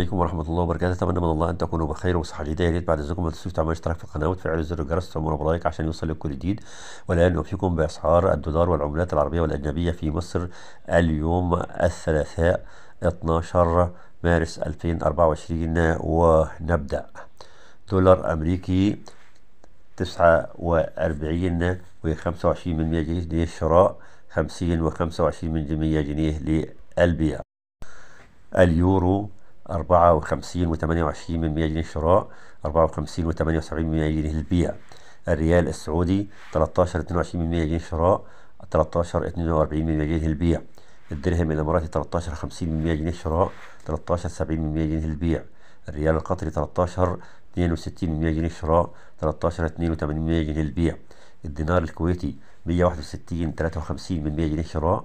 عليكم ورحمة الله وبركاته أتمنى من الله أن تكونوا بخير وصحة جيدة يا ريت بعد إذنكم ما تنسوش تعملوا اشتراك في القناة وتفعلوا زر الجرس وتعملوا بلايك عشان يوصل لكم جديد والآن نوفيكم بأسعار الدولار والعملات العربية والأجنبية في مصر اليوم الثلاثاء 12 مارس 2024 ونبدأ دولار أمريكي 49 و25 من 100 جنيه للشراء 50 و25 من 100 جنيه للبيع اليورو 54 و 28 من 100 جنيه شراء 54 و 78 من 100 جنيه البيع الريال السعودي 13 22 من 100 جنيه شراء 13 42 من 100 جنيه البيع الدرهم الاماراتي 13 50 من 100 جنيه شراء 13 70 من 100 جنيه البيع الريال القطري 13 62 من 100 جنيه شراء 13 82 من 100 جنيه البيع الدينار الكويتي 161 53 من 100 جنيه شراء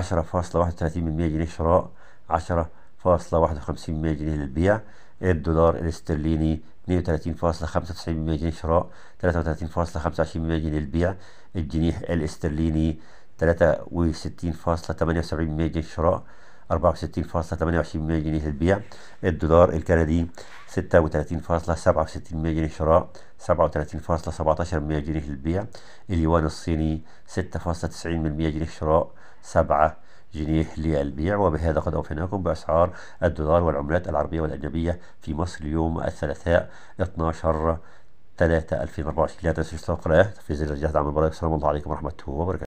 10.31 وثلاثين بالمية جنيه شراء 10.51 وخمسين بالمية جنيه للبيع الدولار الاسترليني 32.95 وتسعين بالمية جنيه شراء 33.25 وعشرين بالمية جنيه للبيع الجنيه الاسترليني 63.78 وسبعين بالمية جنيه شراء 64.28 جنيه للبيع الدولار الكندي 36.67 جنيه شراء 37.17 جنيه للبيع اليوان الصيني 6.90 جنيه شراء 7 جنيه للبيع وبهذا قد أوفيناكم بأسعار الدولار والعملات العربية والأجنبية في مصر اليوم الثلاثاء 12 3 2024 لا تنسوا الاشتراك في القناة في زر الجهد عمل المباراة السلام عليكم ورحمة الله وبركاته